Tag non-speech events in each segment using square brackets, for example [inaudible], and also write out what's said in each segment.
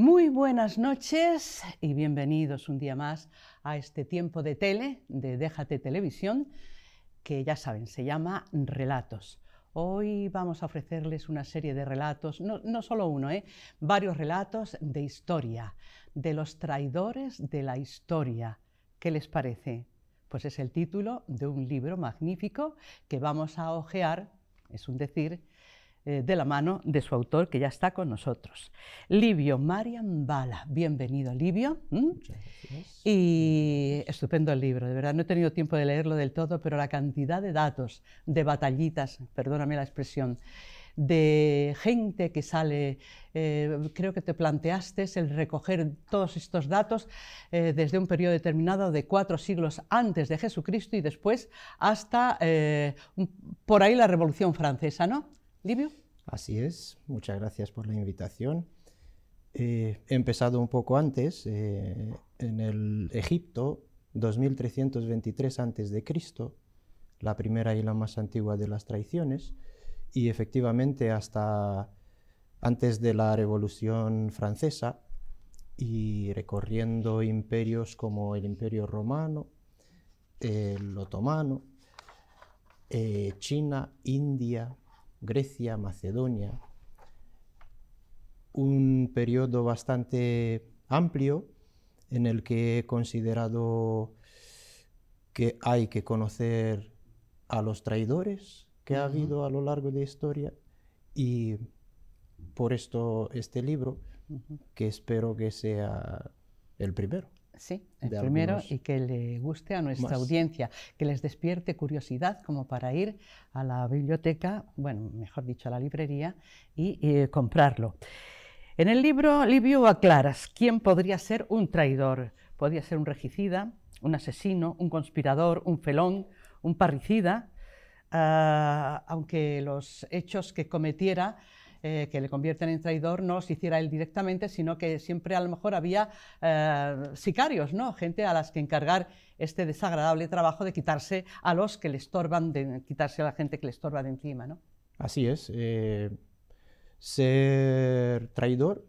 Muy buenas noches y bienvenidos un día más a este tiempo de tele, de Déjate Televisión, que ya saben, se llama Relatos. Hoy vamos a ofrecerles una serie de relatos, no, solo uno, ¿eh? varios relatos de historia, de los traidores de la historia. ¿Qué les parece? Pues es el título de un libro magnífico que vamos a hojear, es un decir, eh, de la mano de su autor que ya está con nosotros. Livio Marian Bala, bienvenido Livio. ¿Mm? Y estupendo el libro, de verdad no he tenido tiempo de leerlo del todo, pero la cantidad de datos, de batallitas, perdóname la expresión, de gente que sale. Eh, creo que te planteaste el recoger todos estos datos eh, desde un periodo determinado de cuatro siglos antes de Jesucristo y después hasta por ahí la Revolución Francesa, ¿no? Libio. Así es, muchas gracias por la invitación. Eh, he empezado un poco antes, eh, en el Egipto, 2323 a.C., la primera y la más antigua de las traiciones, y efectivamente hasta antes de la Revolución Francesa, y recorriendo imperios como el Imperio Romano, el Otomano, eh, China, India, Grecia, Macedonia, un periodo bastante amplio en el que he considerado que hay que conocer a los traidores que ha habido a lo largo de la historia y por esto este libro que espero que sea el primero. Sí, el primero y que le guste a nuestra audiencia, que les despierte curiosidad como para ir a la biblioteca, bueno, mejor dicho, a la librería y eh, comprarlo. En el libro Livio aclaras quién podría ser un traidor. Podría ser un regicida, un asesino, un conspirador, un felón, un parricida, ah, aunque los hechos que cometiera eh, que le convierten en traidor no se hiciera él directamente, sino que siempre a lo mejor había eh, sicarios, ¿no? gente a las que encargar este desagradable trabajo de quitarse a los que le estorban, de quitarse a la gente que le estorba de encima. ¿no? Así es. Eh, ser traidor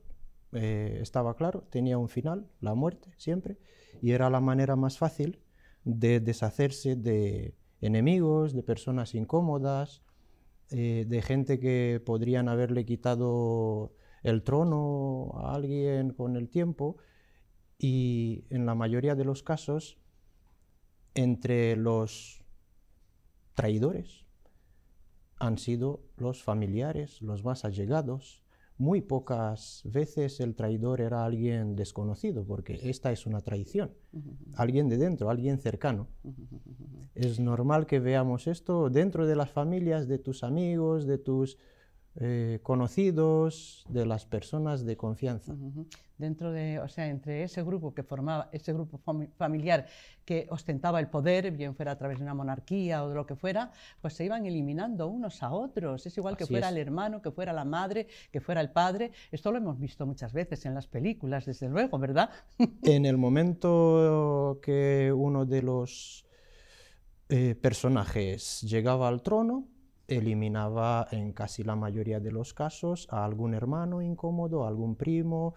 estaba claro, tenía un final, la muerte siempre, y era la manera más fácil de deshacerse de enemigos, de personas incómodas, eh, de gente que podrían haberle quitado el trono a alguien con el tiempo y en la mayoría de los casos entre los traidores han sido los familiares, los más allegados, muy pocas veces el traidor era alguien desconocido, porque esta es una traición. Alguien de dentro, alguien cercano. Es normal que veamos esto dentro de las familias, de tus amigos, de tus eh, conocidos, de las personas de confianza. Dentro de, o sea, entre ese grupo que formaba, ese grupo familiar que ostentaba el poder, bien fuera a través de una monarquía o de lo que fuera, pues se iban eliminando unos a otros. Es igual que fuera el hermano, que fuera la madre, que fuera el padre. Esto lo hemos visto muchas veces en las películas, desde luego, ¿verdad? [laughs] en el momento que uno de los eh, personajes llegaba al trono, eliminaba en casi la mayoría de los casos a algún hermano incómodo, a algún primo,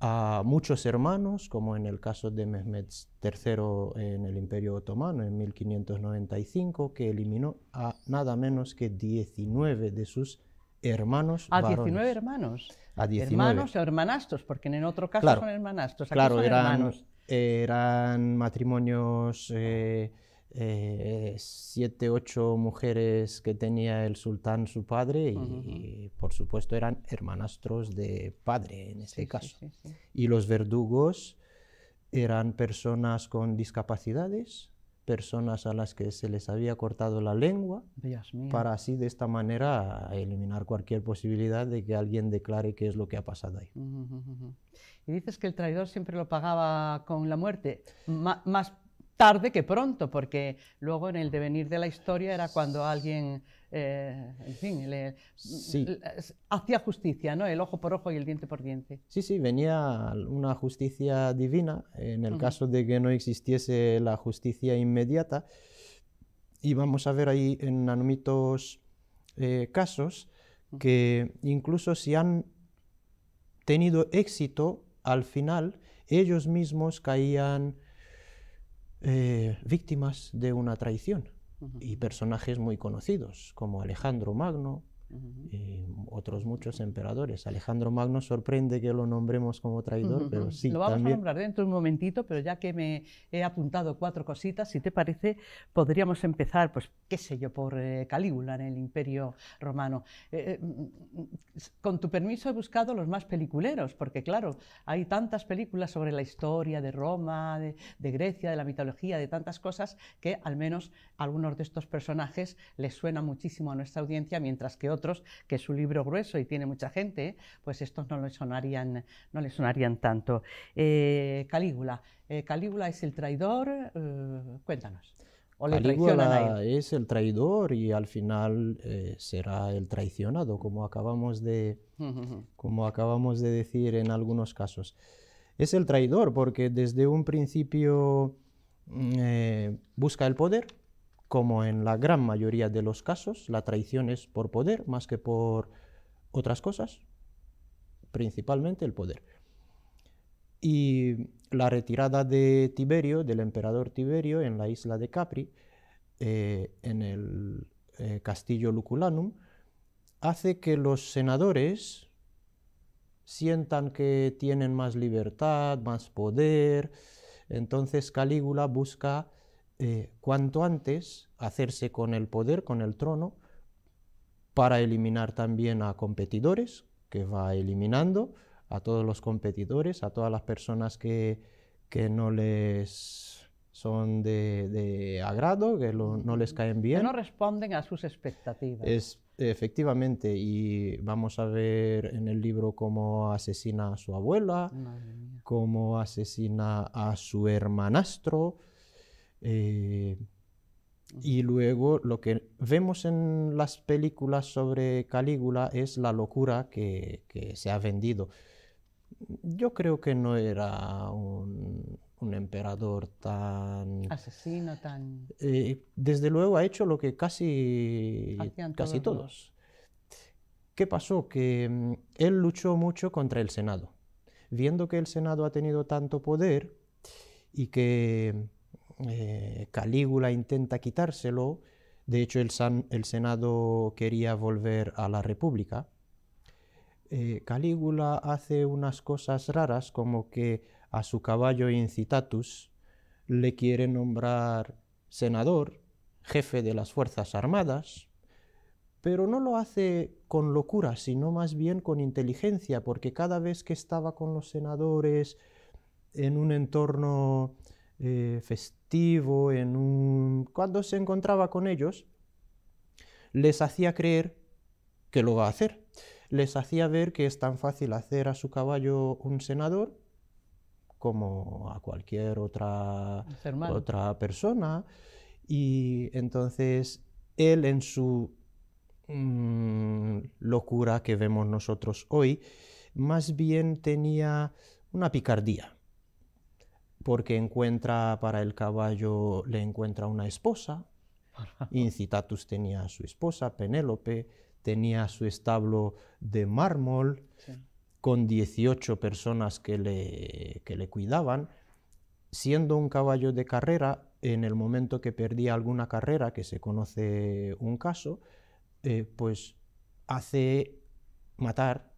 a muchos hermanos, como en el caso de Mehmed III en el Imperio Otomano en 1595, que eliminó a nada menos que 19 de sus hermanos. A 19 hermanos. A 19. Hermanos o hermanastos? porque en otro caso claro, son hermanastos. claro, eran, matrimonios... Eh, eh, siete, ocho mujeres que tenía el sultán, su padre, y, por supuesto eran hermanastros de padre en este caso. y los verdugos eran personas con discapacidades, personas a las que se les había cortado la lengua, para así de esta manera eliminar cualquier posibilidad de que alguien declare qué es lo que ha pasado ahí. Y dices que el traidor siempre lo pagaba con la muerte, más tarde que pronto, porque luego en el devenir de la historia era cuando alguien, eh, en fin, hacía justicia, ¿no? El ojo por ojo y el diente por diente. Sí, sí, venía una justicia divina. En el caso de que no existiese la justicia inmediata, y vamos a ver ahí en anomitos eh, casos que incluso si han tenido éxito, al final ellos mismos caían eh, víctimas de una traición y personajes muy conocidos como Alejandro Magno, y eh, otros muchos emperadores. Alejandro Magno sorprende que lo nombremos como traidor, pero sí. Lo vamos a nombrar dentro de un momentito, pero ya que me he apuntado cuatro cositas, si te parece, podríamos empezar, pues qué sé yo, por eh, Calígula en el Imperio Romano. Eh, mm, mm, con tu permiso he buscado los más peliculeros, porque claro, hay tantas películas sobre la historia de Roma, de, de Grecia, de la mitología, de tantas cosas, que al menos algunos de estos personajes les suena muchísimo a nuestra audiencia, mientras que otros que es un libro grueso y tiene mucha gente, pues estos no le sonarían, no le sonarían tanto. Eh, Calígula. Eh, Calígula es el traidor, eh, cuéntanos. Calígula es el traidor y al final será el traicionado, como acabamos, de, como acabamos de decir en algunos casos. Es el traidor porque desde un principio mm, busca el poder, como en la gran mayoría de los casos, la traición es por poder más que por otras cosas, principalmente el poder. Y la retirada de Tiberio, del emperador Tiberio, en la isla de Capri, eh, en el eh, castillo Luculanum, hace que los senadores sientan que tienen más libertad, más poder. Entonces Calígula busca eh, cuanto antes hacerse con el poder, con el trono, para eliminar también a competidores, que va eliminando a todos los competidores, a todas las personas que, que no les son de, agrado, que no les caen bien. Que no responden a sus expectativas. Es, efectivamente, y vamos a ver en el libro cómo asesina a su abuela, cómo asesina a su hermanastro, eh, y luego lo que vemos en las películas sobre Calígula es la locura que, se ha vendido. Yo creo que no era un, emperador tan... Asesino, tan... Eh, desde luego ha hecho lo que casi, casi todos. ¿Qué pasó? Que mm, él luchó mucho contra el Senado. Viendo que el Senado ha tenido tanto poder y que eh, Calígula intenta quitárselo, de hecho el, Senado quería volver a la República. Eh, Calígula hace unas cosas raras como que a su caballo Incitatus le quiere nombrar senador, jefe de las Fuerzas Armadas, pero no lo hace con locura, sino más bien con inteligencia, porque cada vez que estaba con los senadores en un entorno eh, festivo, en Cuando se encontraba con ellos, les hacía creer que lo va a hacer. Les hacía ver que es tan fácil hacer a su caballo un senador como a cualquier otra, otra persona. Y entonces él en su mm, locura que vemos nosotros hoy, más bien tenía una picardía porque encuentra para el caballo, le encuentra una esposa. Incitatus tenía a su esposa, Penélope, tenía su establo de mármol, con 18 personas que le, que le cuidaban. Siendo un caballo de carrera, en el momento que perdía alguna carrera, que se conoce un caso, eh, pues hace matar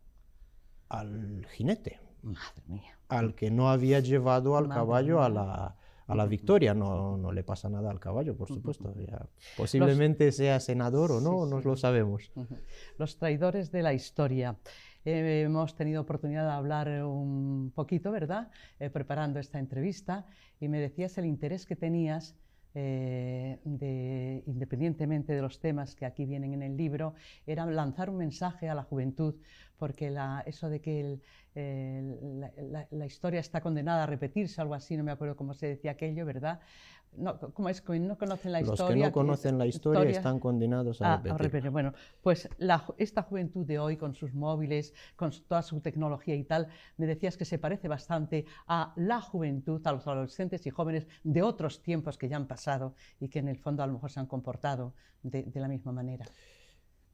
al jinete al que no había llevado al caballo a la, victoria. No, le pasa nada al caballo, por supuesto. posiblemente sea senador o no, no lo sabemos. Los traidores de la historia. Eh, hemos tenido oportunidad de hablar un poquito, ¿verdad?, eh, preparando esta entrevista y me decías el interés que tenías eh, independientemente de los temas que aquí vienen en el libro, era lanzar un mensaje a la juventud, porque la, eso de que la, historia está condenada a repetirse, algo así, no me acuerdo cómo se decía aquello, ¿verdad? No, ¿Cómo es? No conocen la historia. Los que no conocen la historia, están condenados a, ah, a repetir. Bueno, pues esta juventud de hoy, con sus móviles, con toda su tecnología y tal, me decías que se parece bastante a la juventud, a los adolescentes y jóvenes de otros tiempos que ya han pasado y que en el fondo a lo mejor se han comportado de, de la misma manera.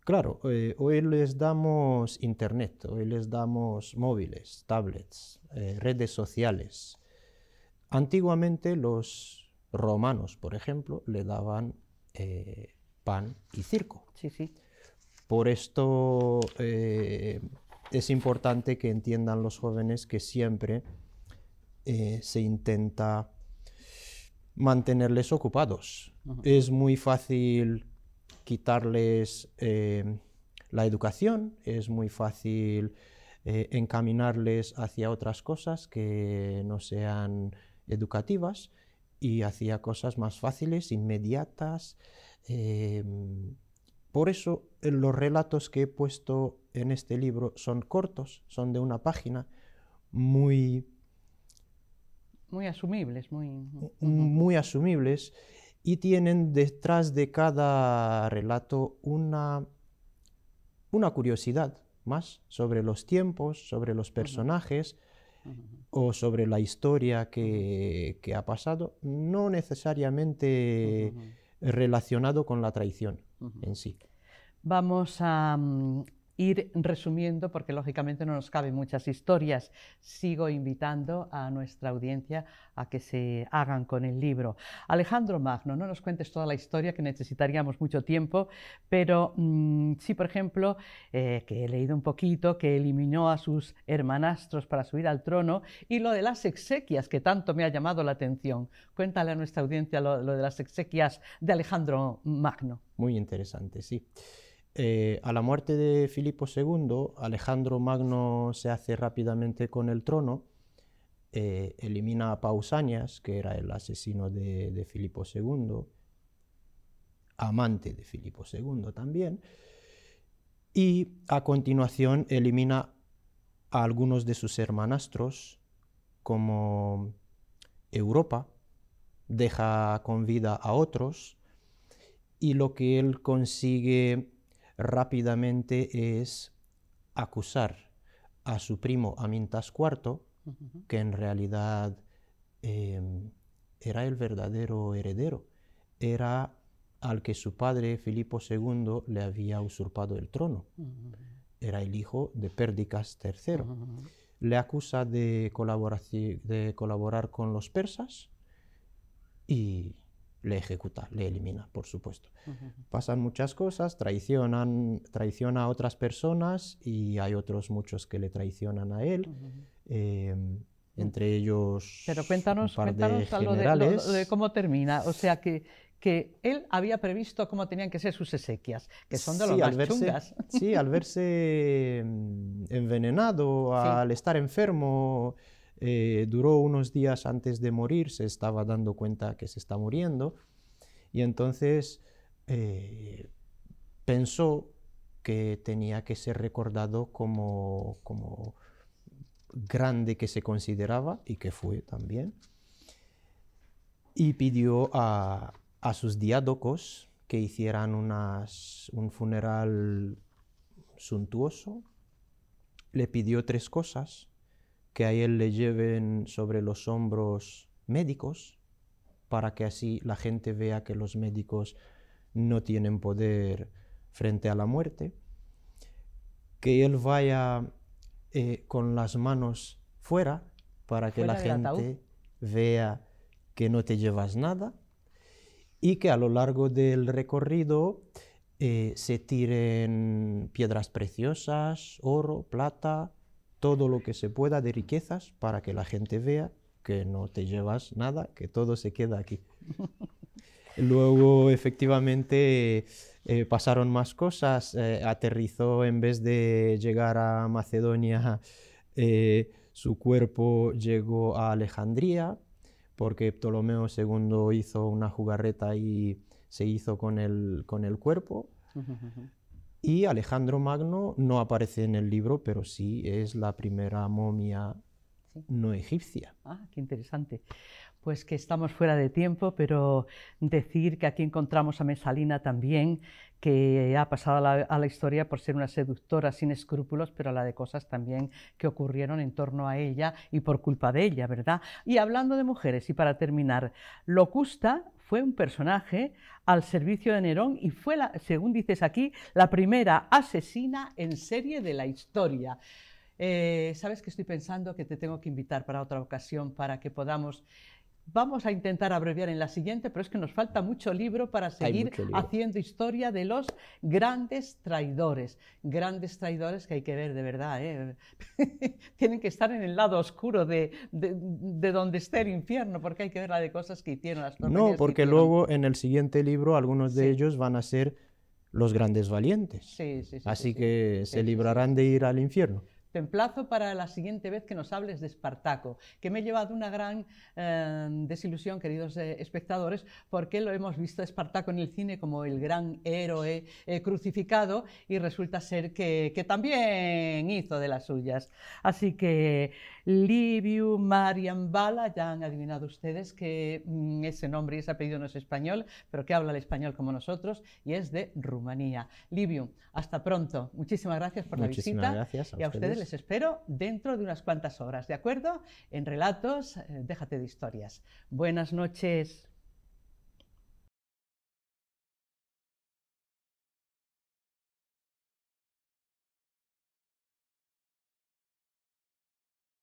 Claro, eh, hoy les damos internet, hoy les damos móviles, tablets, eh, redes sociales. Antiguamente los romanos, por ejemplo, le daban eh, pan y circo. Por esto es importante que entiendan los jóvenes que siempre se intenta mantenerles ocupados. Es muy fácil quitarles eh, la educación, es muy fácil eh, encaminarles hacia otras cosas que no sean educativas y hacia cosas más fáciles, inmediatas. Eh, por eso los relatos que he puesto en este libro son cortos, son de una página, muy... Muy asumibles, muy... Muy asumibles y tienen detrás de cada relato una, una curiosidad más sobre los tiempos, sobre los personajes o sobre la historia que, ha pasado, no necesariamente relacionado con la traición en sí. Vamos a, mm, ir resumiendo, porque lógicamente no nos caben muchas historias. Sigo invitando a nuestra audiencia a que se hagan con el libro. Alejandro Magno, no nos cuentes toda la historia, que necesitaríamos mucho tiempo, pero mm, sí, por ejemplo, eh, que he leído un poquito, que eliminó a sus hermanastros para subir al trono, y lo de las exequias, que tanto me ha llamado la atención. Cuéntale a nuestra audiencia lo de las exequias de Alejandro Magno. Muy interesante, sí. Eh, a la muerte de Filipo II, Alejandro Magno se hace rápidamente con el trono, eh, elimina a Pausanias, que era el asesino de, de Filipo II, amante de Filipo II también, y a continuación elimina a algunos de sus hermanastros, como Europa, deja con vida a otros, y lo que él consigue rápidamente es acusar a su primo Amintas IV, que en realidad em, era el verdadero heredero, era al que su padre Filipo II le había usurpado el trono, era el hijo de Pérdicas III. Le acusa de, de colaborar con los persas y le ejecuta, le elimina, por supuesto. Pasan muchas cosas, traicionan, traiciona a otras personas y hay otros muchos que le traicionan a él. Eh, mm. entre ellos. Pero cuéntanos, un de a lo, de, de, cómo termina. O sea, que, que él había previsto cómo tenían que ser sus esequias, que son de los más chungas. Sí, al verse mm, envenenado, [laughs] al estar enfermo. Eh, duró unos días antes de morir, se estaba dando cuenta que se está muriendo y entonces eh, pensó que tenía que ser recordado como, grande que se consideraba y que fue también. Y pidió a, a sus diádocos que hicieran un funeral suntuoso. Le pidió tres cosas que a él le lleven sobre los hombros médicos, para que así la gente vea que los médicos no tienen poder frente a la muerte, que él vaya eh, con las manos fuera para que la gente vea que no te llevas nada y que a lo largo del recorrido eh, se tiren piedras preciosas, oro, plata, todo lo que se pueda de riquezas para que la gente vea que no te llevas nada, que todo se queda aquí. [laughs] Luego, efectivamente, eh, pasaron más cosas. Eh, aterrizó en vez de llegar a Macedonia, eh, su cuerpo llegó a Alejandría, porque Ptolomeo II hizo una jugarreta y se hizo con el, con el cuerpo. Y Alejandro Magno no aparece en el libro, pero sí es la primera momia no egipcia. Ah, qué interesante. Pues que estamos fuera de tiempo, pero decir que aquí encontramos a Mesalina también, que ha pasado a la, a la, historia por ser una seductora sin escrúpulos, pero a la de cosas también que ocurrieron en torno a ella y por culpa de ella, ¿verdad? Y hablando de mujeres, y para terminar, Locusta fue un personaje al servicio de Nerón y fue, la, según dices aquí, la primera asesina en serie de la historia. Eh, Sabes que estoy pensando que te tengo que invitar para otra ocasión para que podamos Vamos a intentar abreviar en la siguiente, pero es que nos falta mucho libro para seguir haciendo historia de los grandes traidores. Grandes traidores que hay que ver de verdad. ¿eh? [laughs] Tienen que estar en el lado oscuro de, de, donde esté el infierno, porque hay que ver la de cosas que hicieron las No, porque luego en el siguiente libro algunos de ellos van a ser los grandes valientes. sí, sí, Así que se librarán de ir al infierno. Te emplazo para la siguiente vez que nos hables de Espartaco, que me ha llevado una gran eh, desilusión, queridos eh, espectadores, porque lo hemos visto Espartaco en el cine como el gran héroe eh, crucificado y resulta ser que, también hizo de las suyas. Así que Liviu Marian Bala, ya han adivinado ustedes que mm, ese nombre y ese apellido no es español, pero que habla el español como nosotros y es de Rumanía. Liviu, hasta pronto. Muchísimas gracias por la visita. Gracias a y a ustedes les espero dentro de unas cuantas horas, ¿de acuerdo? En relatos, eh, déjate de historias. Buenas noches.